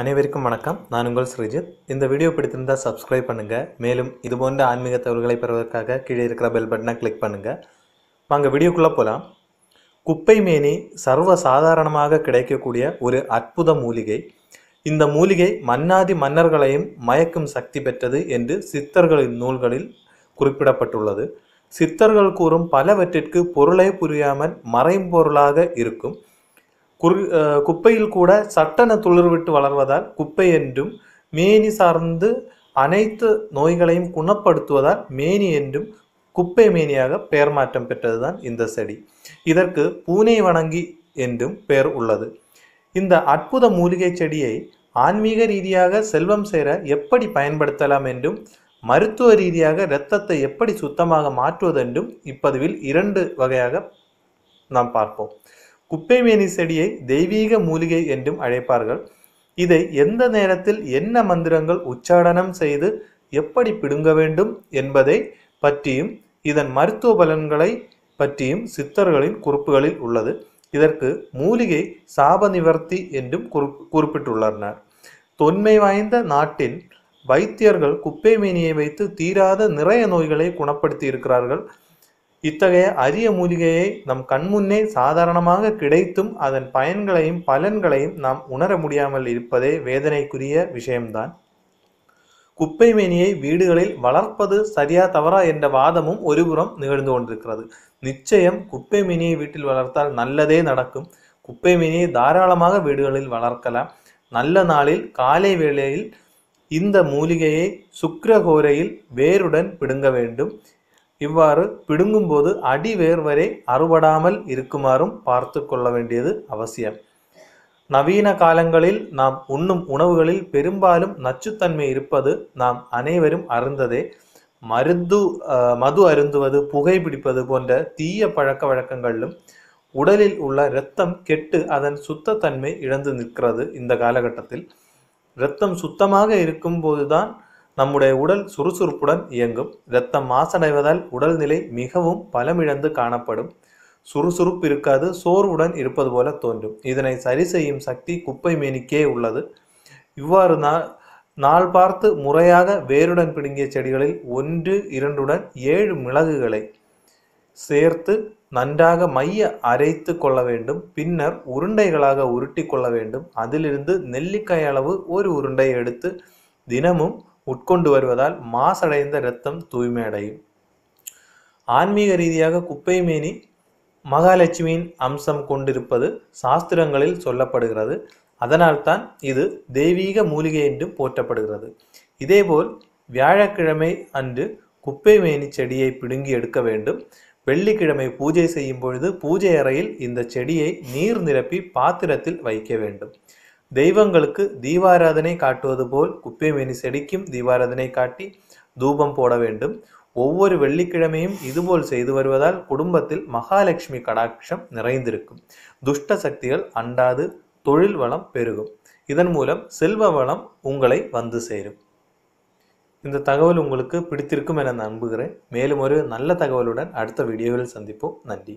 அனைவருக்கும் வணக்கம் நான் உங்கள் ஸ்ரீஜித் இந்த வீடியோ பிடித்திருந்தால் சப்ஸ்கிரைப் பண்ணுங்கள் மேலும் இது போன்ற ஆன்மீக தகவல்களை பெறுவதற்காக கீழே இருக்கிற பெல் பட்டனை கிளிக் பண்ணுங்கள் வாங்க வீடியோக்குள்ளே போகலாம் குப்பை மேனி சர்வ சாதாரணமாக கிடைக்கக்கூடிய ஒரு அற்புத மூலிகை இந்த மூலிகை மன்னாதி மன்னர்களையும் மயக்கும் சக்தி பெற்றது என்று சித்தர்களின் நூல்களில் குறிப்பிடப்பட்டுள்ளது சித்தர்கள் கூறும் பலவற்றிற்கு பொருளை புரியாமல் மறைம்பொருளாக இருக்கும் குறு குப்பையில் கூட சட்டென துளிர்விட்டு வளர்வதால் குப்பை என்றும் மேனி சார்ந்து அனைத்து நோய்களையும் குணப்படுத்துவதால் மேனி என்றும் குப்பை மேனியாக பெயர் மாற்றம் பெற்றதுதான் இந்த செடி இதற்கு பூனை வணங்கி என்றும் பெயர் உள்ளது இந்த அற்புத மூலிகை செடியை ஆன்மீக ரீதியாக செல்வம் சேர எப்படி பயன்படுத்தலாம் என்றும் மருத்துவ ரீதியாக இரத்தத்தை எப்படி சுத்தமாக மாற்றுவதென்றும் இப்பதிவில் இரண்டு வகையாக நாம் பார்ப்போம் குப்பைமேனி செடியை தெய்வீக மூலிகை என்றும் அழைப்பார்கள் இதை எந்த நேரத்தில் என்ன மந்திரங்கள் உச்சாடனம் செய்து எப்படி பிடுங்க வேண்டும் என்பதை பற்றியும் இதன் மருத்துவ பலன்களை பற்றியும் சித்தர்களின் குறிப்புகளில் உள்ளது இதற்கு மூலிகை சாப நிவர்த்தி என்றும் குறிப்பிட்டுள்ளனர் தொன்மை வாய்ந்த நாட்டின் வைத்தியர்கள் குப்பை வைத்து தீராத நிறைய நோய்களை குணப்படுத்தி இருக்கிறார்கள் இத்தகைய அரிய மூலிகையை நம் கண்முன்னே சாதாரணமாக கிடைத்தும் அதன் பயன்களையும் பலன்களையும் நாம் உணர முடியாமல் இருப்பதே வேதனைக்குரிய விஷயம்தான் குப்பை மேனியை வீடுகளில் வளர்ப்பது சரியா தவறா என்ற வாதமும் ஒருபுறம் நிகழ்ந்து கொண்டிருக்கிறது நிச்சயம் குப்பை மேனியை வீட்டில் வளர்த்தால் நல்லதே நடக்கும் குப்பை மேனியை தாராளமாக வீடுகளில் வளர்க்கலாம் நல்ல நாளில் காலை வேளையில் இந்த மூலிகையை சுக்கரகோரையில் வேருடன் பிடுங்க வேண்டும் இவ்வாறு பிடுங்கும்போது அடி வேர் வரை அறுபடாமல் இருக்குமாறும் பார்த்து கொள்ள வேண்டியது அவசியம் நவீன காலங்களில் நாம் உண்ணும் உணவுகளில் பெரும்பாலும் நச்சுத்தன்மை இருப்பது நாம் அனைவரும் அருந்ததே மருந்து மது அருந்துவது புகைப்பிடிப்பது போன்ற தீய பழக்க வழக்கங்களிலும் உடலில் உள்ள இரத்தம் கெட்டு அதன் சுத்தத்தன்மை இழந்து நிற்கிறது இந்த காலகட்டத்தில் இரத்தம் சுத்தமாக இருக்கும்போதுதான் நம்முடைய உடல் சுறுசுறுப்புடன் இயங்கும் இரத்தம் மாசடைவதால் உடல்நிலை மிகவும் பலமிழந்து காணப்படும் சுறுசுறுப்பு இருக்காது சோர்வுடன் இருப்பது போல தோன்றும் இதனை சரி செய்யும் சக்தி குப்பை மேனிக்கே உள்ளது இவ்வாறு நான் நாள் பார்த்து முறையாக வேருடன் பிடுங்கிய செடிகளில் ஒன்று இரண்டுடன் ஏழு மிளகுகளை சேர்த்து நன்றாக மைய அரைத்து கொள்ள வேண்டும் பின்னர் உருண்டைகளாக உருட்டி கொள்ள வேண்டும் அதிலிருந்து நெல்லிக்காய் அளவு ஒரு உருண்டை எடுத்து தினமும் உட்கொண்டு வருவதால் மாசடைந்த இரத்தம் தூய்மை அடையும் ஆன்மீக ரீதியாக குப்பை மேனி மகாலட்சுமியின் அம்சம் கொண்டிருப்பது சாஸ்திரங்களில் சொல்லப்படுகிறது அதனால்தான் இது தெய்வீக மூலிகை என்றும் போற்றப்படுகிறது இதேபோல் வியாழக்கிழமை அன்று குப்பை மேனி செடியை பிடுங்கி எடுக்க வேண்டும் வெள்ளிக்கிழமை பூஜை செய்யும் பொழுது பூஜை அறையில் இந்த செடியை நீர் நிரப்பி பாத்திரத்தில் வைக்க வேண்டும் தெய்வங்களுக்கு தீபாராதனை காட்டுவது போல் குப்பைமேனி செடிக்கும் தீபாராதனை காட்டி தூபம் போட வேண்டும் ஒவ்வொரு வெள்ளிக்கிழமையும் இதுபோல் செய்து வருவதால் குடும்பத்தில் மகாலட்சுமி கடாட்சம் நிறைந்திருக்கும் துஷ்ட சக்திகள் அண்டாது தொழில் வளம் பெருகும் இதன் மூலம் செல்வ வளம் உங்களை வந்து சேரும் இந்த தகவல் உங்களுக்கு பிடித்திருக்கும் என நம்புகிறேன் மேலும் ஒரு நல்ல தகவலுடன் அடுத்த வீடியோவில் சந்திப்போம் நன்றி